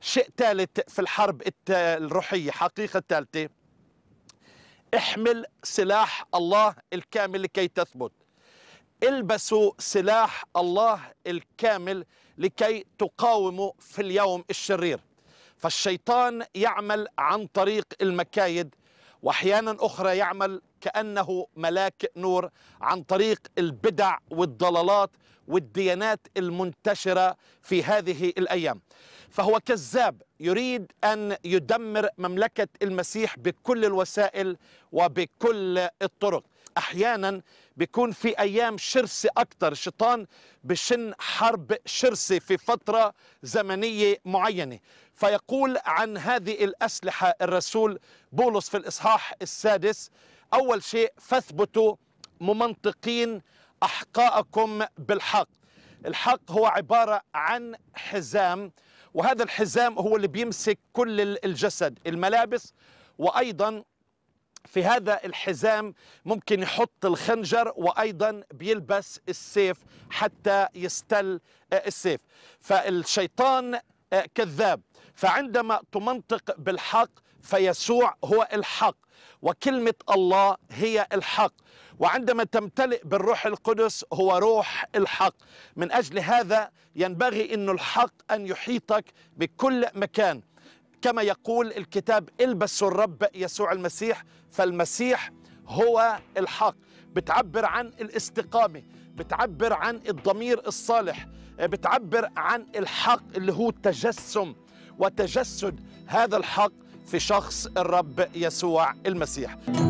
شيء ثالث في الحرب الروحية حقيقة ثالثة احمل سلاح الله الكامل لكي تثبت البسوا سلاح الله الكامل لكي تقاوموا في اليوم الشرير فالشيطان يعمل عن طريق المكايد واحيانا اخرى يعمل كانه ملاك نور عن طريق البدع والضلالات والديانات المنتشره في هذه الايام فهو كذاب يريد ان يدمر مملكه المسيح بكل الوسائل وبكل الطرق احيانا بيكون في ايام شرسه اكثر الشيطان بشن حرب شرسه في فتره زمنيه معينه فيقول عن هذه الاسلحه الرسول بولس في الاصحاح السادس اول شيء فاثبتوا ممنطقين احقاءكم بالحق الحق هو عباره عن حزام وهذا الحزام هو اللي بيمسك كل الجسد الملابس وايضا في هذا الحزام ممكن يحط الخنجر وايضا بيلبس السيف حتى يستل آه، السيف فالشيطان آه، كذاب فعندما تمنطق بالحق فيسوع هو الحق وكلمه الله هي الحق وعندما تمتلئ بالروح القدس هو روح الحق من اجل هذا ينبغي ان الحق ان يحيطك بكل مكان كما يقول الكتاب البسوا الرب يسوع المسيح فالمسيح هو الحق بتعبر عن الاستقامة بتعبر عن الضمير الصالح بتعبر عن الحق اللي هو تجسم وتجسد هذا الحق في شخص الرب يسوع المسيح